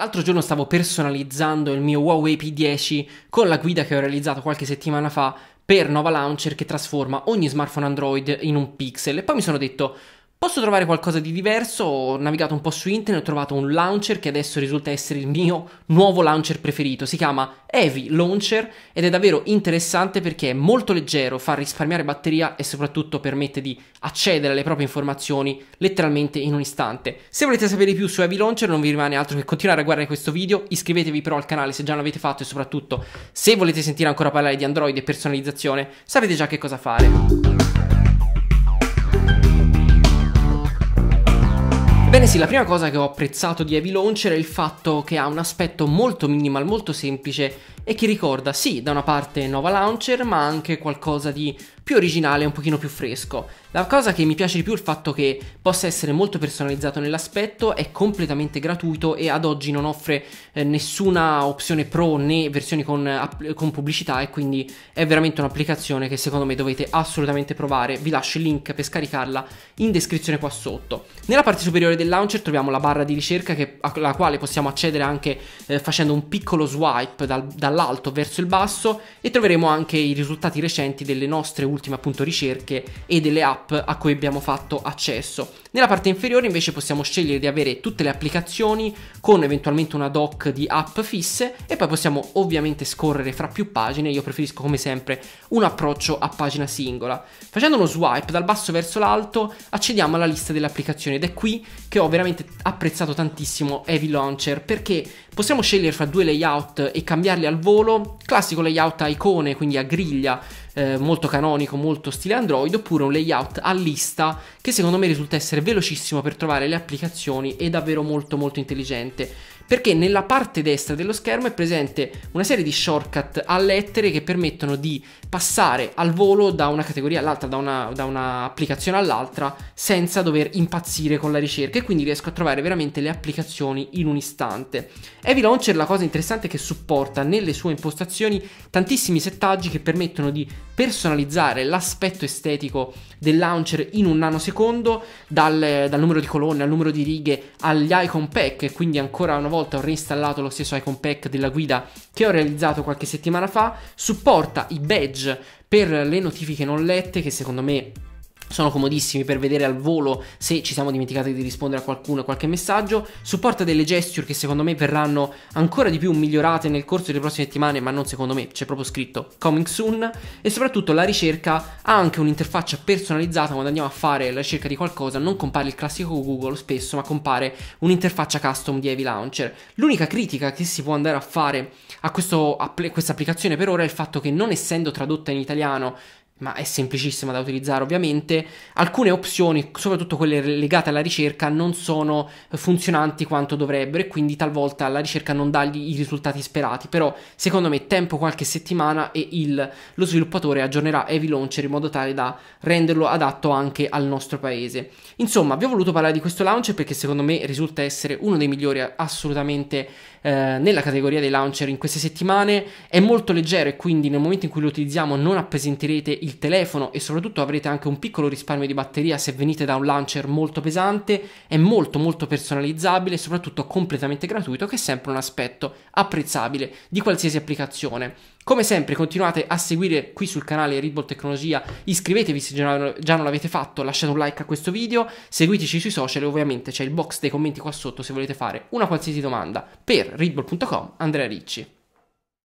L'altro giorno stavo personalizzando il mio Huawei P10 con la guida che ho realizzato qualche settimana fa per Nova Launcher che trasforma ogni smartphone Android in un pixel e poi mi sono detto Posso trovare qualcosa di diverso, ho navigato un po' su internet, e ho trovato un launcher che adesso risulta essere il mio nuovo launcher preferito, si chiama Heavy Launcher ed è davvero interessante perché è molto leggero, fa risparmiare batteria e soprattutto permette di accedere alle proprie informazioni letteralmente in un istante. Se volete sapere di più su Heavy Launcher non vi rimane altro che continuare a guardare questo video, iscrivetevi però al canale se già non l'avete fatto e soprattutto se volete sentire ancora parlare di Android e personalizzazione sapete già che cosa fare. Ebbene sì, la prima cosa che ho apprezzato di Heavy Launcher è il fatto che ha un aspetto molto minimal, molto semplice e che ricorda sì, da una parte Nova Launcher, ma anche qualcosa di più originale, un pochino più fresco. La cosa che mi piace di più è il fatto che possa essere molto personalizzato nell'aspetto, è completamente gratuito e ad oggi non offre eh, nessuna opzione pro né versioni con, con pubblicità e quindi è veramente un'applicazione che secondo me dovete assolutamente provare. Vi lascio il link per scaricarla in descrizione qua sotto. Nella parte superiore del launcher troviamo la barra di ricerca che, alla quale possiamo accedere anche eh, facendo un piccolo swipe dal, dall'alto verso il basso e troveremo anche i risultati recenti delle nostre ultime ultime appunto ricerche e delle app a cui abbiamo fatto accesso. Nella parte inferiore invece possiamo scegliere di avere tutte le applicazioni con eventualmente una doc di app fisse e poi possiamo ovviamente scorrere fra più pagine, io preferisco come sempre un approccio a pagina singola. Facendo uno swipe dal basso verso l'alto accediamo alla lista delle applicazioni ed è qui che ho veramente apprezzato tantissimo Heavy Launcher perché possiamo scegliere fra due layout e cambiarli al volo, classico layout a icone quindi a griglia eh, molto canonico, molto stile Android, oppure un layout a lista che secondo me risulta essere velocissimo per trovare le applicazioni e davvero molto molto intelligente perché nella parte destra dello schermo è presente una serie di shortcut a lettere che permettono di passare al volo da una categoria all'altra, da una, da una applicazione all'altra, senza dover impazzire con la ricerca e quindi riesco a trovare veramente le applicazioni in un istante. Heavy Launcher la cosa interessante è che supporta nelle sue impostazioni tantissimi settaggi che permettono di personalizzare l'aspetto estetico del launcher in un nanosecondo, dal, dal numero di colonne al numero di righe agli icon pack, e quindi ancora una volta volta ho reinstallato lo stesso icon pack della guida che ho realizzato qualche settimana fa, supporta i badge per le notifiche non lette che secondo me sono comodissimi per vedere al volo se ci siamo dimenticati di rispondere a qualcuno qualche messaggio, supporta delle gesture che secondo me verranno ancora di più migliorate nel corso delle prossime settimane, ma non secondo me, c'è proprio scritto coming soon e soprattutto la ricerca ha anche un'interfaccia personalizzata quando andiamo a fare la ricerca di qualcosa, non compare il classico Google spesso, ma compare un'interfaccia custom di Heavy Launcher. L'unica critica che si può andare a fare a, questo, a questa applicazione per ora è il fatto che non essendo tradotta in italiano ma è semplicissima da utilizzare ovviamente, alcune opzioni, soprattutto quelle legate alla ricerca, non sono funzionanti quanto dovrebbero e quindi talvolta la ricerca non dà i risultati sperati, però secondo me tempo qualche settimana e il, lo sviluppatore aggiornerà Heavy Launcher in modo tale da renderlo adatto anche al nostro paese. Insomma, vi ho voluto parlare di questo launcher perché secondo me risulta essere uno dei migliori assolutamente eh, nella categoria dei launcher in queste settimane, è molto leggero e quindi nel momento in cui lo utilizziamo non appesentirete il il telefono e soprattutto avrete anche un piccolo risparmio di batteria se venite da un launcher molto pesante, è molto molto personalizzabile e soprattutto completamente gratuito che è sempre un aspetto apprezzabile di qualsiasi applicazione. Come sempre continuate a seguire qui sul canale Ribble Tecnologia, iscrivetevi se già non l'avete fatto, lasciate un like a questo video, seguiteci sui social e ovviamente c'è il box dei commenti qua sotto se volete fare una qualsiasi domanda per ribble.com Andrea Ricci.